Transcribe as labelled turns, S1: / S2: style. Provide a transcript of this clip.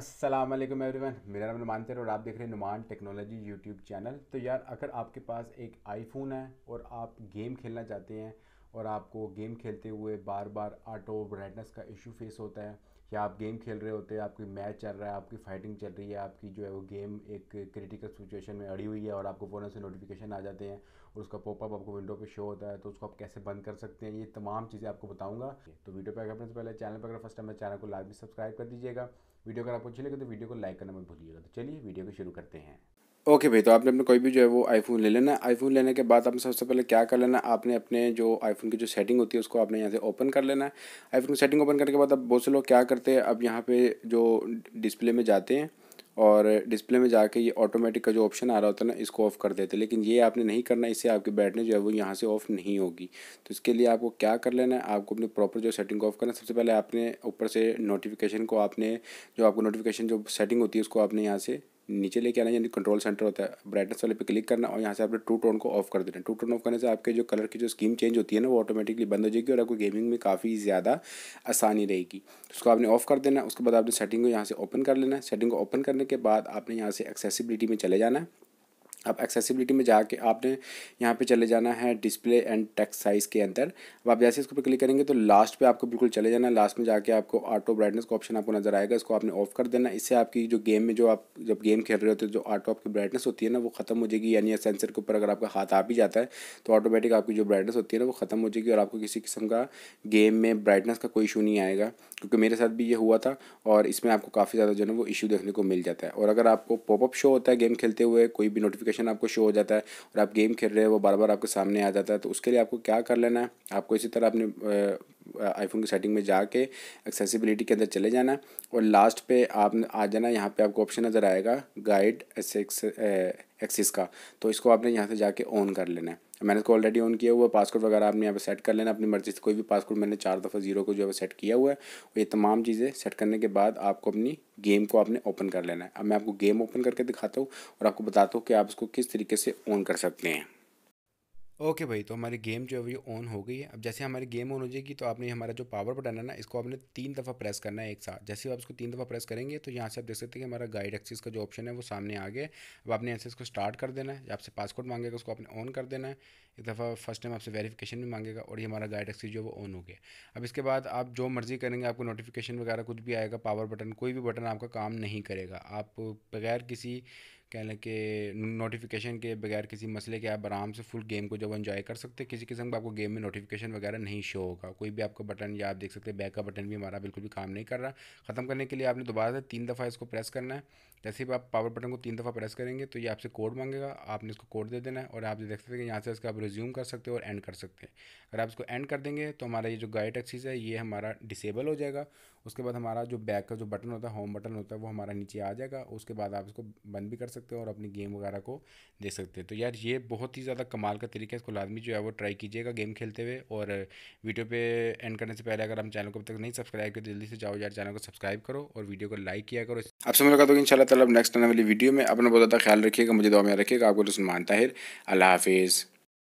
S1: अस्सलाम वालेकुम एवरीवन मेरा नाम नुमान तेर और आप देख रहे हैं नुमान टेक्नोलॉजी यूट्यूब चैनल तो यार अगर आपके पास एक आईफोन है और आप गेम खेलना चाहते हैं और आपको गेम खेलते हुए बार बार आटो ब्राइटनेस का इशू फेस होता है या आप गेम खेल रहे होते हैं आपकी मैच चल रहा है आपकी फाइटिंग चल रही है आपकी जो है वो गेम एक क्रिटिकल सिचुएशन में अड़ी हुई है और आपको फ़ोन से नोटिफिकेशन आ जाते हैं और उसका पॉपअप आपको विंडो पे शो होता है तो उसको आप कैसे बंद कर सकते हैं ये तमाम चीज़ें आपको बताऊंगा तो वीडियो पर अगर अपने पहले चैनल पर अगर फर्स्ट टाइम चैनल को लाजमी सब्सक्राइब कर दीजिएगा वीडियो अगर आपको अच्छी लगे तो वीडियो को लाइक करना मत भूलिएगा तो चलिए वीडियो को शुरू करते हैं ओके भाई तो आपने अपने कोई भी जो है वो आईफोन ले लेना आईफोन लेने के बाद आपने सबसे पहले क्या कर लेना आपने अपने जो आईफोन की जो सेटिंग होती है उसको आपने यहाँ से ओपन कर लेना है आईफोन की सेटिंग ओपन करने के बाद अब बहुत से लोग क्या करते हैं अब यहाँ पे जो डिस्प्ले में जाते हैं और डिस्प्ले में जाके ये ऑटोमेटिक का जो ऑप्शन आ रहा होता है ना इसको ऑफ़ कर देते लेकिन ये आपने नहीं करना इससे आपकी बैटरी जो है वो यहाँ से ऑफ़ नहीं होगी तो इसके लिए आपको क्या कर लेना है आपको अपनी प्रॉपर जो सेटिंग ऑफ़ करना है सबसे पहले आपने ऊपर से नोटिफिकेशन को आपने जो आपको नोटिफिकेशन जो सेटिंग होती है उसको आपने यहाँ से नीचे लेके आना यानी कंट्रोल सेंटर होता है ब्राइटनेस वाले पे क्लिक करना और यहाँ से आपने टू टोन को ऑफ कर देना टू टोन ऑफ करने से आपके जो कलर की जो स्कीम चेंज होती है ना वो ऑटोमेटिकली बंद हो जाएगी और आपको गेमिंग में काफ़ी ज़्यादा आसानी रहेगी उसको आपने ऑफ कर देना उसके बाद आपने सेटिंग को यहाँ से ओपन कर लेना सेटिंग को ओपन करने के बाद आपने यहाँ से एक्सेसिबिलिटी में चले जाना है अब एक्सेसिबिलिटी में जाके आपने यहाँ पे चले जाना है डिस्प्ले एंड टेक्स्ट साइज़ के अंदर अब आप जैसे इसके ऊपर क्लिक करेंगे तो लास्ट पे आपको बिल्कुल चले जाना लास्ट में जाके आपको ऑटो ब्राइटनेस का ऑप्शन आपको नज़र आएगा इसको आपने ऑफ कर देना इससे आपकी जो गेम में जो आप जब गेम खेल रहे होते हैं जो ऑटो आपकी ब्राइटनेस होती है ना वो ख़त्म हो जाएगी यानी सेंसर के ऊपर अगर आपका हाथ आ भी जाता है तो ऑटोमेटिक आपकी जो ब्राइटनेस होती है ना वो ख़त्म हो जाएगी और आपको किसी किस्म का गेम में ब्राइटनेस का कोई इशू नहीं आएगा क्योंकि मेरे साथ भी ये हुआ था और इसमें आपको काफ़ी ज़्यादा जो है ना वो इशू देखने को मिल जाता है और अगर आपको पॉपअप शो होता है गेम खेलते हुए कोई भी नोटिफिकेशन नोटिफिकेशन आपको शो हो जाता है और आप गेम खेल रहे हैं वो बार बार आपके सामने आ जाता है तो उसके लिए आपको क्या कर लेना है आपको इसी तरह अपने आईफोन की सेटिंग में जाके एक्सेसिबिलिटी के अंदर चले जाना और लास्ट पे आप आ जाना यहाँ पे आपको ऑप्शन नज़र आएगा गाइड एक्सेस का तो इसको आपने यहाँ से जाके ऑन कर लेना है मैंने इसको ऑलरेडी ऑन किया हुआ है पासकोड वगैरह आपने यहाँ पे सेट कर लेना अपनी मर्ज़ी से कोई भी पासकोड मैंने चार दफ़ा जीरो को जो है सेट किया हुआ है ये तमाम चीज़ें सेट करने के बाद आपको अपनी गेम को आपने ओपन कर लेना है अब मैं आपको गेम ओपन करके दिखाता हूँ और आपको बताता हूँ कि आप इसको किस तरीके से ऑन कर सकते हैं ओके भाई तो हमारी गेम जो है वो ऑन हो गई है अब जैसे हमारी गेम ऑन हो जाएगी तो आपने हमारा जो पावर बटन है ना इसको आपने तीन दफ़ा प्रेस करना है एक साथ जैसे आप इसको तीन दफ़ा प्रेस करेंगे तो यहाँ से आप देख सकते हैं कि हमारा गाइड एक्सिस का जो ऑप्शन है वो सामने आ गया अब आपने ऐसे इसको स्टार्ट कर देना है आपसे पासवर्ड मांगेगा उसको आपने ऑन कर देना है एक दफ़ा फर्स्ट टाइम आपसे वेरीफिकेशन भी मांगेगा और ये हमारा गाइड एक्सिस जो है वो ऑन हो गया अब इसके बाद आप जो मर्ज़ी करेंगे आपको नोटिफिकेशन वगैरह कुछ भी आएगा पावर बटन कोई भी बटन आपका काम नहीं करेगा आप बगैर किसी कह लें कि नोटिफिकेशन के बगैर किसी मसले के आप आराम से फुल गेम को जब इन्जॉय कर सकते हैं किसी किस्म का आपको गेम में नोटिफिकेशन वगैरह नहीं शो होगा कोई भी आपका बटन या आप देख सकते हैं बैक का बटन भी हमारा बिल्कुल भी काम नहीं कर रहा ख़त्म करने के लिए आपने दोबारा से तीन दफ़ा इसको प्रेस करना है जैसे भी आप पावर बटन को तीन दफ़ा प्रेस करेंगे तो ये आपसे कोड मांगेगा आपने इसको कोड दे देना है और आप देख सकते हैं यहाँ से इसका आप रिज्यूम कर सकते हो और एंड कर सकते हैं अगर आप इसको एंड कर देंगे तो हमारा ये जो गाइड एक्सीज है ये हमारा डिसेबल हो जाएगा उसके बाद हमारा जो बैक का जो बटन होता है होम बटन होता है वो हमारा नीचे आ जाएगा उसके बाद आप इसको बंद भी कर सकते सकते हो और अपनी गेम वगैरह को दे सकते हो तो यार ये बहुत ही ज़्यादा कमाल का तरीका है इसको लाजमी जो है वो ट्राई कीजिएगा गेम खेलते हुए और वीडियो पे एंड करने से पहले अगर हम चैनल को अब तक नहीं सब्सक्राइब करें तो जल्दी से जाओ यार चैनल को सब्सक्राइब करो और वीडियो को लाइक किया करो आप समझ लगा तो इन शाला नेक्स्ट आने वाली वीडियो में अपना बहुत ज़्यादा ख्याल रखिएगा मुझे दो में रखिएगा आपको तो सुनमान ताहिर अल्लाह हाफिज़